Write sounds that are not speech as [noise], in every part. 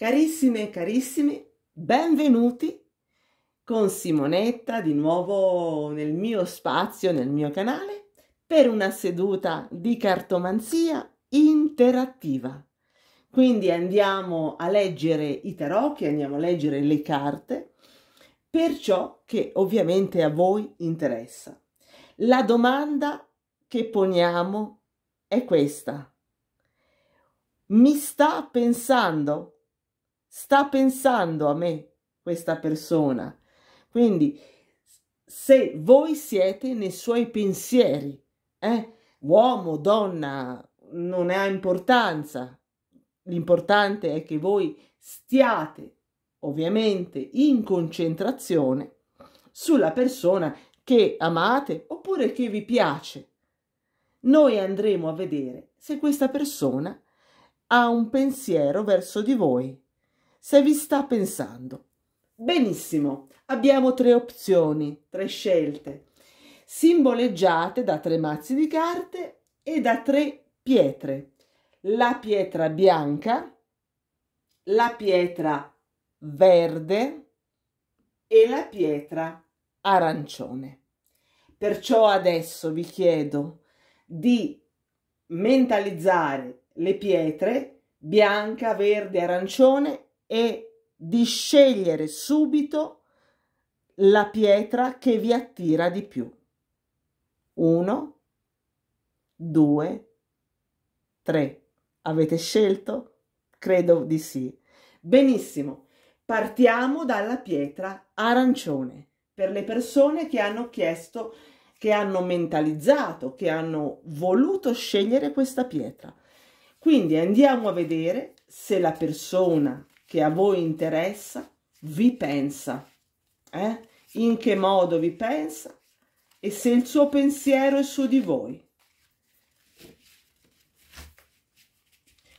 Carissime e carissimi, benvenuti con Simonetta di nuovo nel mio spazio, nel mio canale, per una seduta di cartomanzia interattiva. Quindi andiamo a leggere i tarocchi, andiamo a leggere le carte per ciò che ovviamente a voi interessa. La domanda che poniamo è questa. Mi sta pensando? sta pensando a me questa persona. Quindi se voi siete nei suoi pensieri, eh, uomo, donna, non ha importanza. L'importante è che voi stiate ovviamente in concentrazione sulla persona che amate oppure che vi piace. Noi andremo a vedere se questa persona ha un pensiero verso di voi se vi sta pensando. Benissimo, abbiamo tre opzioni, tre scelte, simboleggiate da tre mazzi di carte e da tre pietre. La pietra bianca, la pietra verde e la pietra arancione. Perciò adesso vi chiedo di mentalizzare le pietre bianca, verde, arancione e di scegliere subito la pietra che vi attira di più. Uno, due, tre. Avete scelto? Credo di sì. Benissimo, partiamo dalla pietra arancione. Per le persone che hanno chiesto, che hanno mentalizzato, che hanno voluto scegliere questa pietra. Quindi andiamo a vedere se la persona che a voi interessa vi pensa, eh? in che modo vi pensa e se il suo pensiero è su di voi.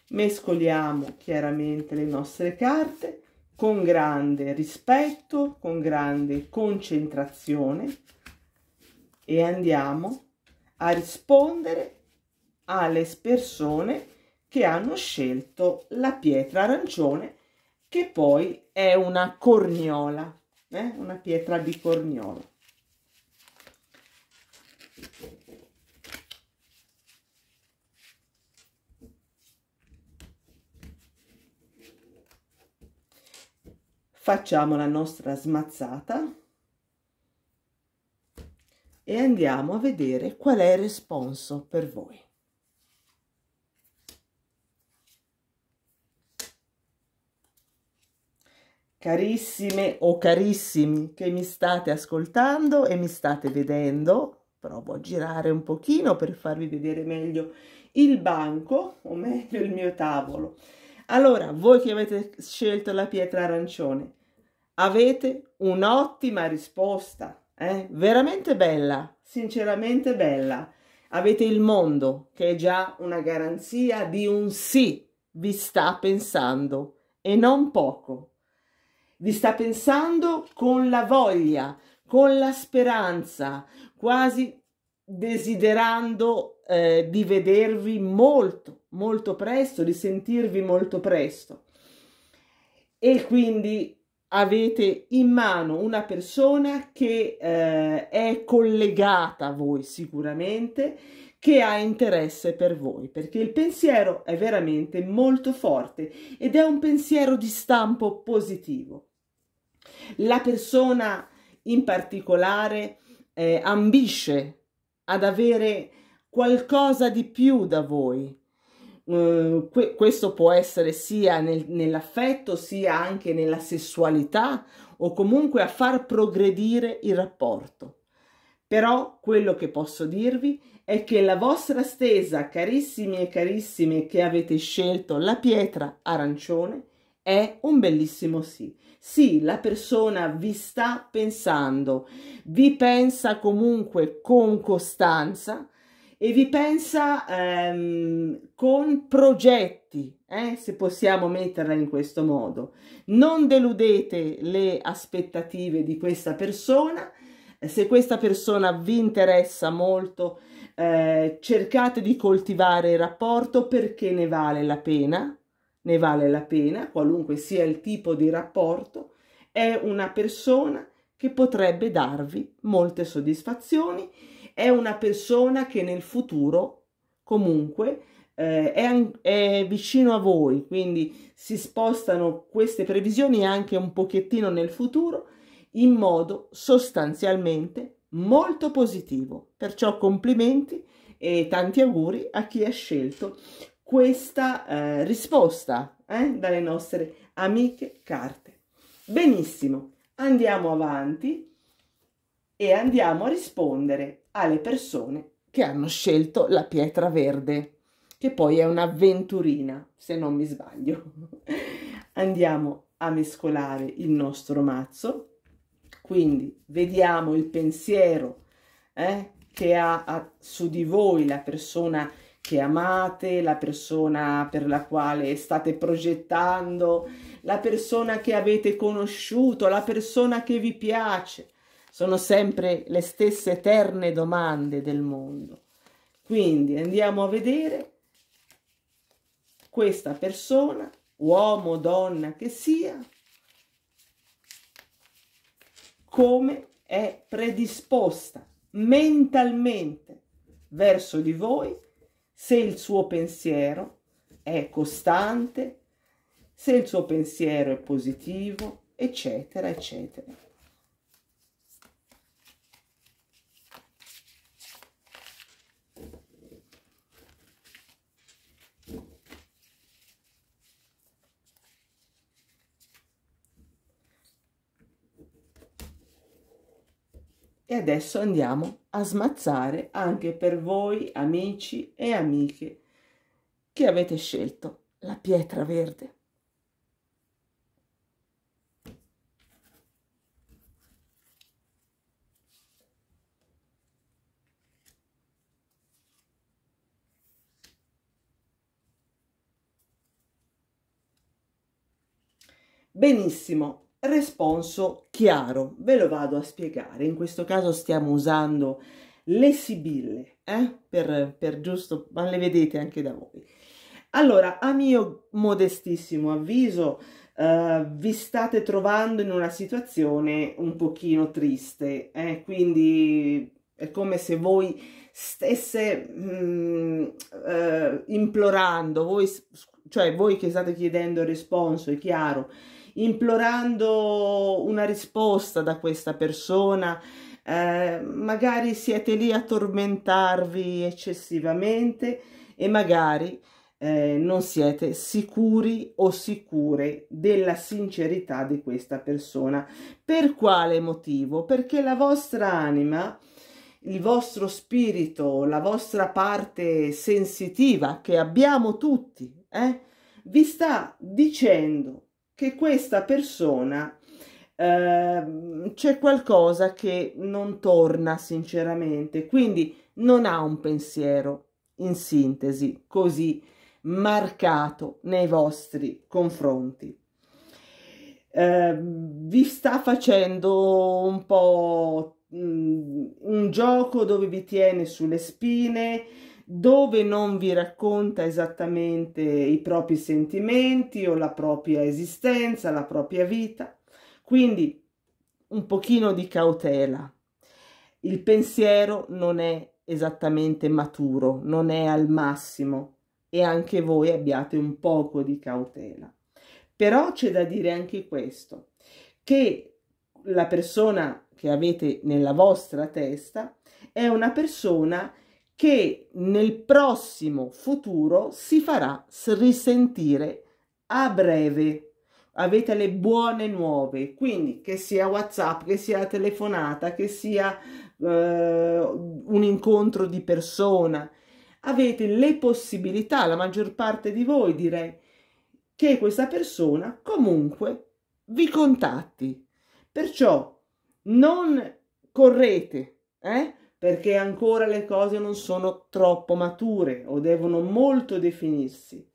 Mescoliamo chiaramente le nostre carte con grande rispetto, con grande concentrazione e andiamo a rispondere alle persone che hanno scelto la pietra arancione che poi è una corniola, eh? una pietra di corniola. Facciamo la nostra smazzata e andiamo a vedere qual è il responso per voi. carissime o carissimi che mi state ascoltando e mi state vedendo, provo a girare un pochino per farvi vedere meglio il banco o meglio il mio tavolo. Allora, voi che avete scelto la pietra arancione, avete un'ottima risposta, eh? veramente bella, sinceramente bella. Avete il mondo che è già una garanzia di un sì, vi sta pensando e non poco vi sta pensando con la voglia, con la speranza, quasi desiderando eh, di vedervi molto, molto presto, di sentirvi molto presto. E quindi avete in mano una persona che eh, è collegata a voi sicuramente, che ha interesse per voi, perché il pensiero è veramente molto forte ed è un pensiero di stampo positivo. La persona in particolare eh, ambisce ad avere qualcosa di più da voi. Uh, que questo può essere sia nel, nell'affetto sia anche nella sessualità o comunque a far progredire il rapporto. Però quello che posso dirvi è che la vostra stesa, carissimi e carissime che avete scelto la pietra arancione, è un bellissimo sì. Sì, la persona vi sta pensando, vi pensa comunque con costanza e vi pensa ehm, con progetti, eh, se possiamo metterla in questo modo. Non deludete le aspettative di questa persona, se questa persona vi interessa molto, eh, cercate di coltivare il rapporto perché ne vale la pena ne vale la pena, qualunque sia il tipo di rapporto, è una persona che potrebbe darvi molte soddisfazioni, è una persona che nel futuro comunque eh, è, è, vicino a voi, quindi si spostano queste previsioni anche un pochettino nel futuro in modo sostanzialmente molto positivo. Perciò complimenti e tanti auguri a chi ha scelto questa eh, risposta eh, dalle nostre amiche carte. Benissimo, andiamo avanti e andiamo a rispondere alle persone che hanno scelto la pietra verde, che poi è un'avventurina, se non mi sbaglio. [laughs] andiamo a mescolare il nostro mazzo, quindi vediamo il pensiero eh, che ha, ha su di voi la persona che che amate, la persona per la quale state progettando, la persona che avete conosciuto, la persona che vi piace. Sono sempre le stesse eterne domande del mondo. Quindi andiamo a vedere questa persona, uomo, donna che sia, come è predisposta mentalmente verso di voi se il suo pensiero è costante, se il suo pensiero è positivo, eccetera, eccetera. E adesso andiamo a smazzare anche per voi amici e amiche che avete scelto la pietra verde. Benissimo, responso chiaro. Ve lo vado a spiegare. In questo caso stiamo usando le sibille, eh? per, per giusto, ma le vedete anche da voi. Allora, a mio modestissimo avviso, Uh, vi state trovando in una situazione un pochino triste, eh? quindi è come se voi stesse mm, uh, implorando, voi, cioè voi che state chiedendo il responso, è chiaro, implorando una risposta da questa persona, eh, magari siete lì a tormentarvi eccessivamente e magari eh, non siete sicuri o sicure della sincerità di questa persona. Per quale motivo? Perché la vostra anima, il vostro spirito, la vostra parte sensitiva che abbiamo tutti, eh, vi sta dicendo che questa persona eh, c'è qualcosa che non torna sinceramente, quindi non ha un pensiero in sintesi così marcato nei vostri confronti. Eh, vi sta facendo un po' mm, un gioco dove vi tiene sulle spine, dove non vi racconta esattamente i propri sentimenti o la propria esistenza, la propria vita. Quindi un pochino di cautela. Il pensiero non è esattamente maturo, non è al massimo e anche voi abbiate un poco di cautela. Però c'è da dire anche questo, che la persona che avete nella vostra testa è una persona che nel prossimo futuro si farà risentire a breve avete le buone nuove, quindi che sia WhatsApp, che sia telefonata, che sia eh, un incontro di persona, avete le possibilità, la maggior parte di voi direi, che questa persona comunque vi contatti. Perciò non correte, eh? perché ancora le cose non sono troppo mature o devono molto definirsi.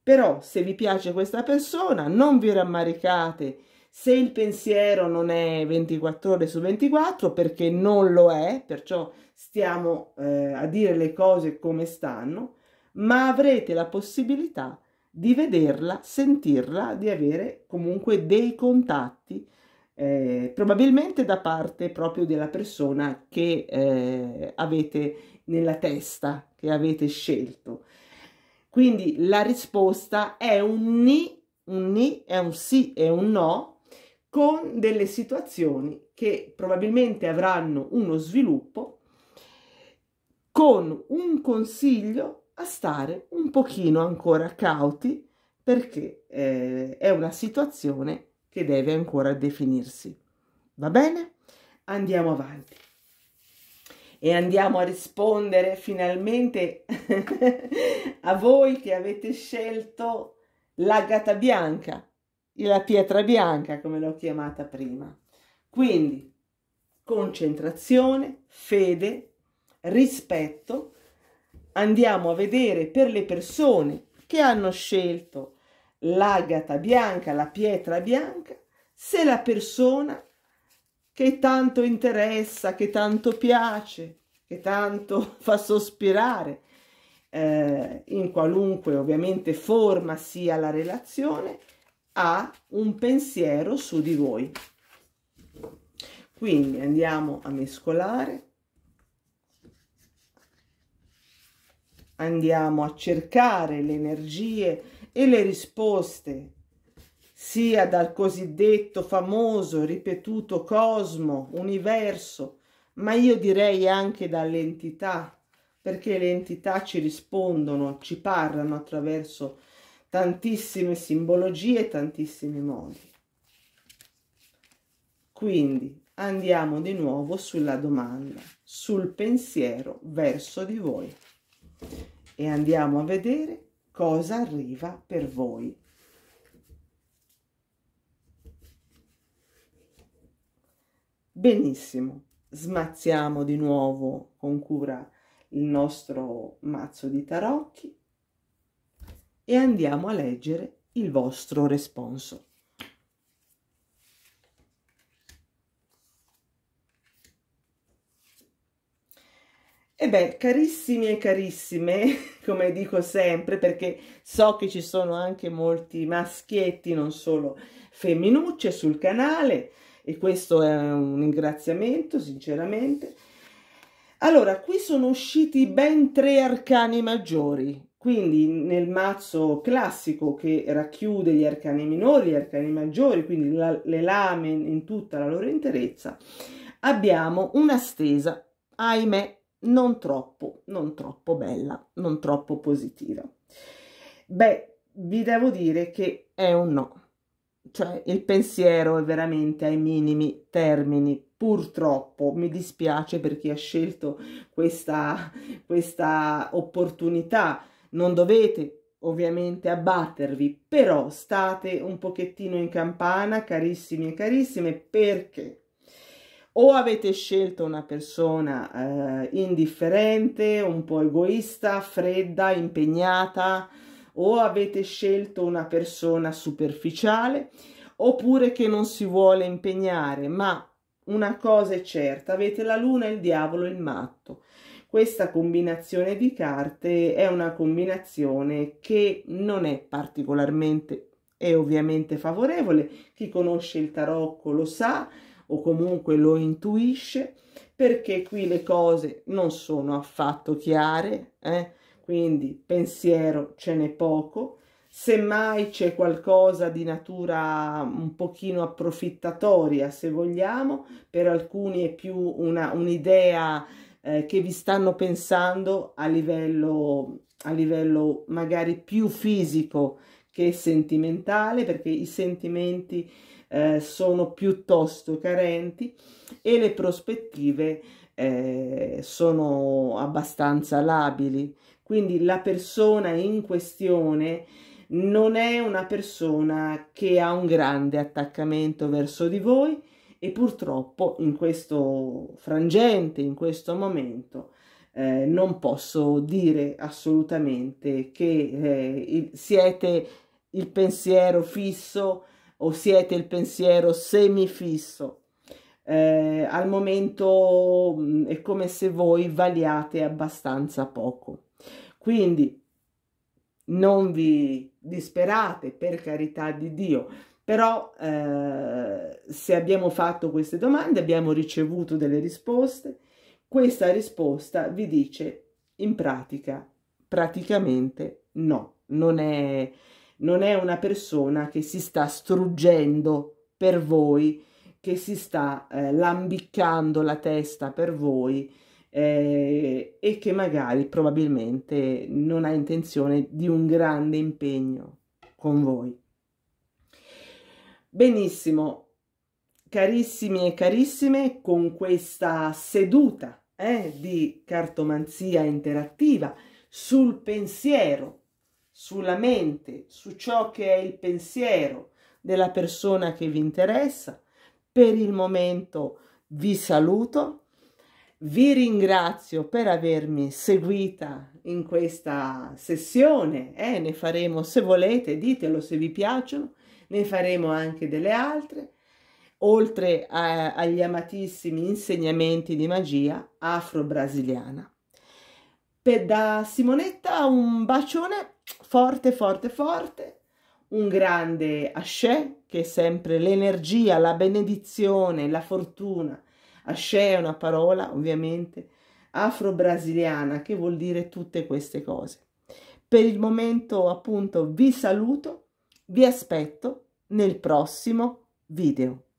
Però se vi piace questa persona non vi rammaricate se il pensiero non è 24 ore su 24 perché non lo è, perciò stiamo eh, a dire le cose come stanno, ma avrete la possibilità di vederla, sentirla, di avere comunque dei contatti eh, probabilmente da parte proprio della persona che eh, avete nella testa, che avete scelto. Quindi la risposta è un ni, un ni è un sì e un no con delle situazioni che probabilmente avranno uno sviluppo con un consiglio a stare un pochino ancora cauti perché eh, è una situazione che deve ancora definirsi. Va bene? Andiamo avanti. E andiamo a rispondere finalmente [laughs] a voi che avete scelto la gatta bianca, la pietra bianca come l'ho chiamata prima. Quindi concentrazione, fede, rispetto. Andiamo a vedere per le persone che hanno scelto l'agata bianca, la pietra bianca, se la persona che tanto interessa, che tanto piace, che tanto [laughs] fa sospirare, eh, in qualunque ovviamente forma sia la relazione, ha un pensiero su di voi. Quindi andiamo a mescolare, andiamo a cercare le energie e le risposte sia dal cosiddetto famoso ripetuto cosmo, universo, ma io direi anche dall'entità, perché le entità ci rispondono, ci parlano attraverso tantissime simbologie, e tantissimi modi. Quindi andiamo di nuovo sulla domanda, sul pensiero verso di voi e andiamo a vedere cosa arriva per voi. Benissimo, smazziamo di nuovo con cura il nostro mazzo di tarocchi e andiamo a leggere il vostro responso. E beh, carissimi e carissime, [laughs] come dico sempre, perché so che ci sono anche molti maschietti, non solo femminucce sul canale, e questo è un ringraziamento, sinceramente. Allora, qui sono usciti ben tre arcani maggiori, quindi nel mazzo classico che racchiude gli arcani minori, gli arcani maggiori, quindi la, le lame in tutta la loro interezza, abbiamo una stesa, ahimè, non troppo, non troppo bella, non troppo positiva. Beh, vi devo dire che è un no. Cioè, il pensiero è veramente ai minimi termini. Purtroppo mi dispiace per chi ha scelto questa, questa opportunità. Non dovete ovviamente abbattervi, però state un pochettino in campana, carissimi e carissime, perché o avete scelto una persona eh, indifferente, un po' egoista, fredda, impegnata, o avete scelto una persona superficiale, oppure che non si vuole impegnare, ma una cosa è certa, avete la luna, il diavolo e il matto. Questa combinazione di carte è una combinazione che non è particolarmente e ovviamente favorevole. Chi conosce il tarocco lo sa, o comunque lo intuisce perché qui le cose non sono affatto chiare, eh? quindi pensiero ce n'è poco, semmai c'è qualcosa di natura un pochino approfittatoria se vogliamo, per alcuni è più un'idea un eh, che vi stanno pensando a livello, a livello magari più fisico che sentimentale perché i sentimenti eh, sono piuttosto carenti e le prospettive eh, sono abbastanza labili. Quindi la persona in questione non è una persona che ha un grande attaccamento verso di voi e purtroppo in questo frangente, in questo momento, eh, non posso dire assolutamente che eh, siete il pensiero fisso o siete il pensiero semifisso. Eh, al momento mh, mm, è come se voi valiate abbastanza poco. Quindi non vi disperate, per carità di Dio, però eh, se abbiamo fatto queste domande abbiamo ricevuto delle risposte, questa risposta vi dice in pratica praticamente no, non è, non è una persona che si sta struggendo per voi, che si sta eh, lambiccando la testa per voi eh, e che magari probabilmente non ha intenzione di un grande impegno con voi. Benissimo, carissimi e carissime, con questa seduta eh, di cartomanzia interattiva sul pensiero sulla mente, su ciò che è il pensiero della persona che vi interessa. Per il momento vi saluto, vi ringrazio per avermi seguita in questa sessione, eh, ne faremo se volete, ditelo se vi piacciono, ne faremo anche delle altre oltre a, eh, agli amatissimi insegnamenti di magia afro-brasiliana. da Simonetta un bacione forte, forte, forte, un grande Asce che è sempre l'energia, la benedizione, la fortuna. Asce è una parola ovviamente afro-brasiliana che vuol dire tutte queste cose. Per il momento appunto vi saluto, vi aspetto nel prossimo video.